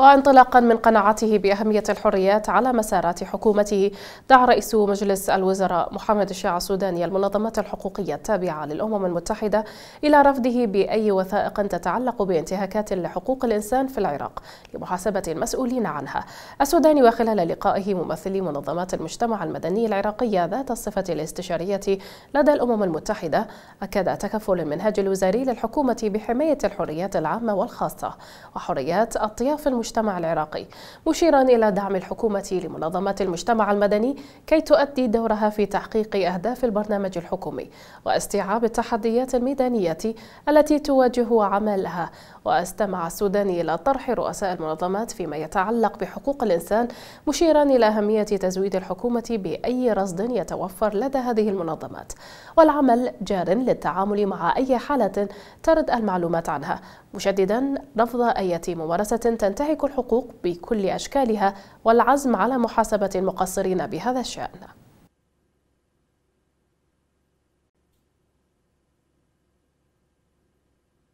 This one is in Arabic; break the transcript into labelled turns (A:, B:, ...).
A: وانطلاقا من قناعته بأهمية الحريات على مسارات حكومته دعا رئيس مجلس الوزراء محمد الشيع السوداني المنظمات الحقوقية التابعة للأمم المتحدة إلى رفضه بأي وثائق تتعلق بانتهاكات لحقوق الإنسان في العراق لمحاسبة المسؤولين عنها السوداني وخلال لقائه ممثلي منظمات المجتمع المدني العراقية ذات الصفة الاستشارية لدى الأمم المتحدة أكد تكفل المنهج الوزاري للحكومة بحماية الحريات العامة والخاصة وحريات الطياف المجتمعية المجتمع العراقي مشيرا إلى دعم الحكومة لمنظمات المجتمع المدني كي تؤدي دورها في تحقيق أهداف البرنامج الحكومي واستيعاب التحديات الميدانية التي تواجه عملها واستمع السوداني إلى طرح رؤساء المنظمات فيما يتعلق بحقوق الإنسان مشيرا إلى أهمية تزويد الحكومة بأي رصد يتوفر لدى هذه المنظمات والعمل جار للتعامل مع أي حالة ترد المعلومات عنها مشددا رفض أي ممارسة تنتهك الحقوق بكل أشكالها والعزم على محاسبة المقصرين بهذا الشأن